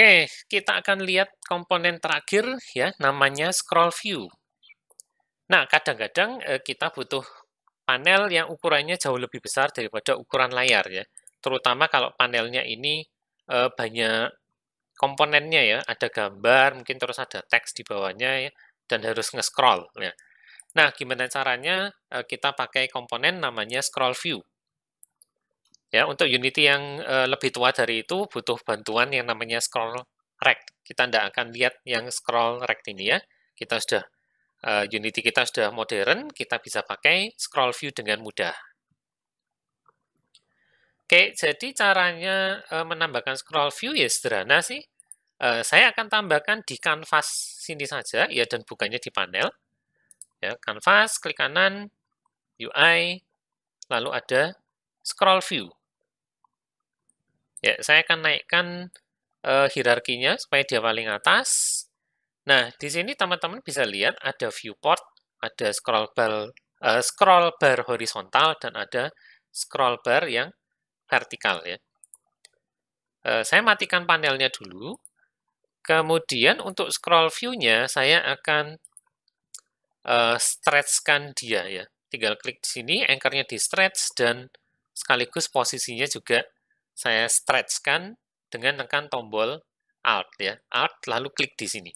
Oke, kita akan lihat komponen terakhir ya, namanya scroll view. Nah, kadang-kadang eh, kita butuh panel yang ukurannya jauh lebih besar daripada ukuran layar ya. Terutama kalau panelnya ini eh, banyak komponennya ya, ada gambar, mungkin terus ada teks di bawahnya ya, dan harus nge-scroll ya. Nah, gimana caranya eh, kita pakai komponen namanya scroll view. Ya, untuk Unity yang uh, lebih tua dari itu butuh bantuan yang namanya scroll rect. Kita tidak akan lihat yang scroll rect ini ya. Kita sudah uh, Unity kita sudah modern, kita bisa pakai scroll view dengan mudah. Oke, jadi caranya uh, menambahkan scroll view ya sederhana sih. Uh, saya akan tambahkan di kanvas sini saja ya dan bukannya di panel. Ya, kanvas, klik kanan, UI, lalu ada scroll view. Ya, saya akan naikkan uh, hierarkinya supaya dia paling atas. Nah, di sini teman-teman bisa lihat ada viewport, ada scroll bar, uh, scroll bar horizontal dan ada scroll bar yang vertikal ya. Uh, saya matikan panelnya dulu. Kemudian untuk scroll viewnya saya akan uh, stretchkan dia ya. Tinggal klik di sini, anchornya di stretch dan sekaligus posisinya juga saya stretchkan dengan tekan tombol Alt ya, Alt lalu klik di sini.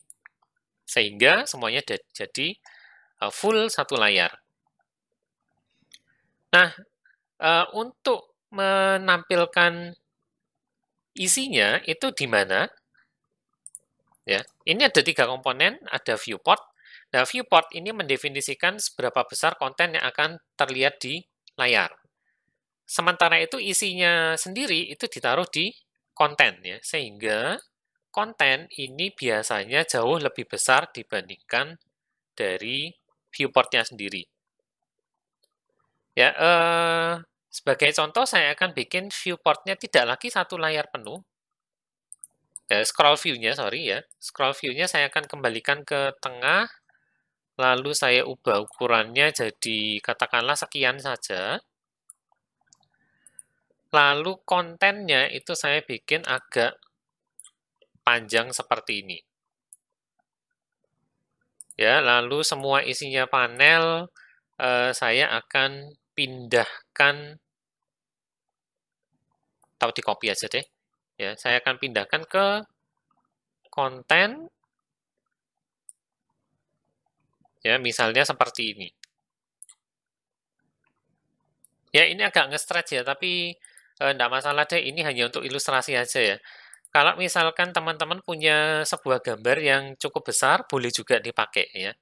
Sehingga semuanya jadi uh, full satu layar. Nah, uh, untuk menampilkan isinya itu di mana? Ya, ini ada tiga komponen, ada viewport. Nah, viewport ini mendefinisikan seberapa besar konten yang akan terlihat di layar. Sementara itu isinya sendiri itu ditaruh di konten ya, sehingga konten ini biasanya jauh lebih besar dibandingkan dari viewportnya sendiri. Ya, eh, sebagai contoh saya akan bikin viewportnya tidak lagi satu layar penuh. Eh, scroll viewnya sorry ya. Scroll viewnya saya akan kembalikan ke tengah, lalu saya ubah ukurannya jadi katakanlah sekian saja Lalu kontennya itu saya bikin agak panjang seperti ini. Ya, lalu semua isinya panel eh, saya akan pindahkan atau di copy aja deh. Ya, saya akan pindahkan ke konten ya misalnya seperti ini ya ini agak nge-stretch ya tapi tidak eh, masalah deh, ini hanya untuk ilustrasi aja ya. Kalau misalkan teman-teman punya sebuah gambar yang cukup besar, boleh juga dipakai ya.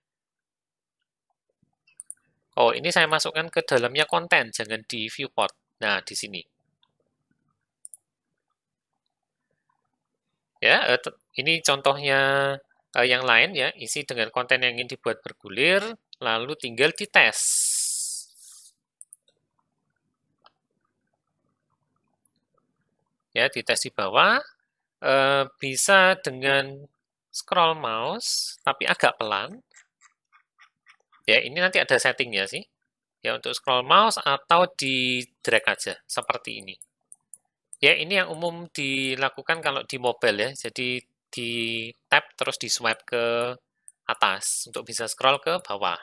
Oh, ini saya masukkan ke dalamnya konten, jangan di viewport. Nah, di sini. Ya, eh, ini contohnya eh, yang lain ya, isi dengan konten yang ingin dibuat bergulir, lalu tinggal dites. ya di tes di bawah e, bisa dengan scroll mouse tapi agak pelan ya ini nanti ada settingnya sih ya untuk scroll mouse atau di drag aja seperti ini ya ini yang umum dilakukan kalau di mobile ya jadi di tap terus di swipe ke atas untuk bisa scroll ke bawah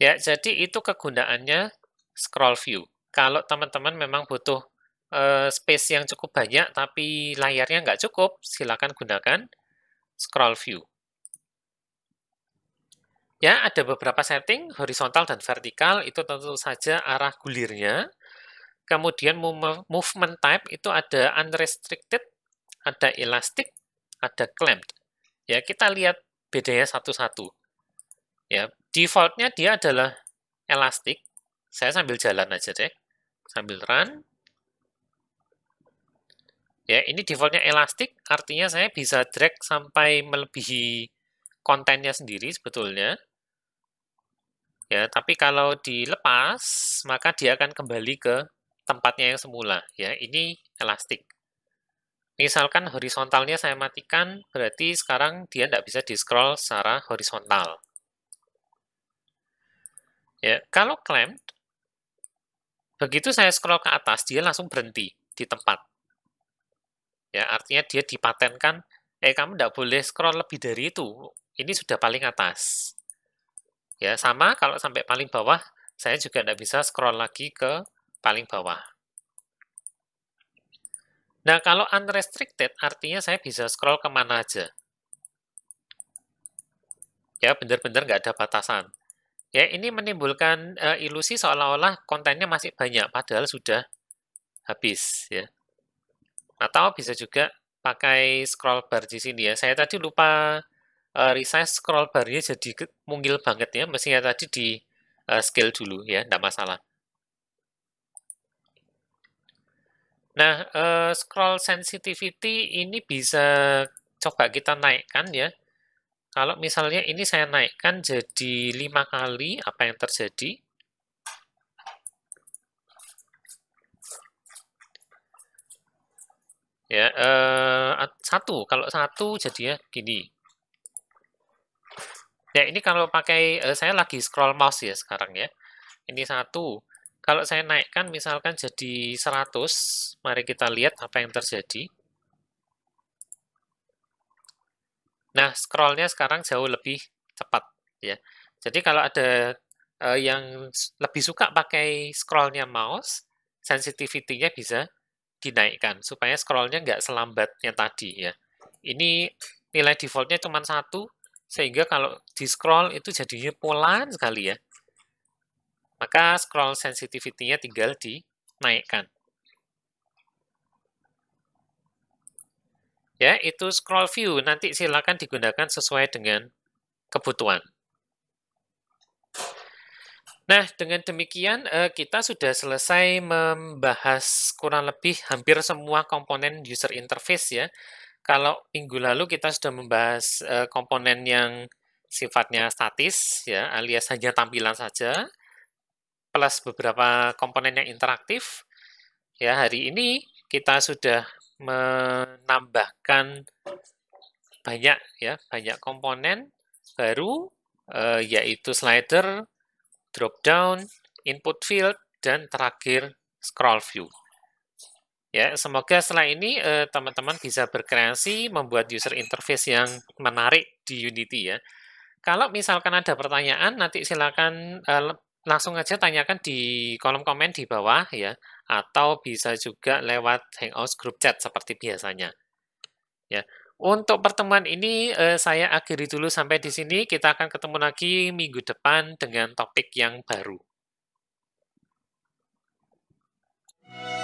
ya jadi itu kegunaannya scroll view kalau teman-teman memang butuh uh, space yang cukup banyak, tapi layarnya nggak cukup, silakan gunakan scroll view. Ya, ada beberapa setting, horizontal dan vertikal, itu tentu saja arah gulirnya. Kemudian movement type itu ada unrestricted, ada elastic, ada clamped. Ya, kita lihat bedanya satu-satu. Ya, defaultnya dia adalah elastic. Saya sambil jalan aja deh sambil run. Ya, ini defaultnya elastik, artinya saya bisa drag sampai melebihi kontennya sendiri sebetulnya. Ya, tapi kalau dilepas, maka dia akan kembali ke tempatnya yang semula. Ya, ini elastik. Misalkan horizontalnya saya matikan, berarti sekarang dia tidak bisa di-scroll secara horizontal. Ya, kalau clamped, Begitu saya scroll ke atas, dia langsung berhenti di tempat. Ya, artinya dia dipatenkan, eh kamu tidak boleh scroll lebih dari itu. Ini sudah paling atas. Ya, sama kalau sampai paling bawah, saya juga tidak bisa scroll lagi ke paling bawah. Nah, kalau unrestricted artinya saya bisa scroll kemana aja. Ya, benar-benar nggak ada batasan. Ya, ini menimbulkan uh, ilusi seolah-olah kontennya masih banyak padahal sudah habis ya. Atau bisa juga pakai scroll bar di sini ya. Saya tadi lupa uh, resize scroll barnya jadi mungil banget ya. Mestinya tadi di uh, scale dulu ya, tidak masalah. Nah, uh, scroll sensitivity ini bisa coba kita naikkan ya. Kalau misalnya ini saya naikkan jadi lima kali, apa yang terjadi? Ya, eh, satu. Kalau satu jadi ya gini. Ya, ini kalau pakai, eh, saya lagi scroll mouse ya sekarang ya. Ini satu. Kalau saya naikkan misalkan jadi 100, mari kita lihat apa yang terjadi. Nah, scrollnya sekarang jauh lebih cepat, ya. Jadi kalau ada uh, yang lebih suka pakai scrollnya mouse, sensitivity-nya bisa dinaikkan supaya scrollnya nggak selambatnya tadi, ya. Ini nilai defaultnya cuma satu, sehingga kalau di scroll itu jadinya polan sekali ya. Maka scroll sensitivity-nya tinggal dinaikkan. ya itu scroll view nanti silakan digunakan sesuai dengan kebutuhan. Nah, dengan demikian eh, kita sudah selesai membahas kurang lebih hampir semua komponen user interface ya. Kalau minggu lalu kita sudah membahas eh, komponen yang sifatnya statis ya, alias hanya tampilan saja plus beberapa komponen yang interaktif. Ya, hari ini kita sudah menambahkan banyak ya banyak komponen baru eh, yaitu slider, drop down, input field dan terakhir scroll view. Ya, semoga setelah ini eh, teman-teman eh, bisa berkreasi membuat user interface yang menarik di Unity ya. Kalau misalkan ada pertanyaan nanti silakan eh, langsung aja tanyakan di kolom komen di bawah ya, atau bisa juga lewat Hangouts group chat seperti biasanya. Ya. Untuk pertemuan ini eh, saya akhiri dulu sampai di sini. Kita akan ketemu lagi minggu depan dengan topik yang baru. Thank you.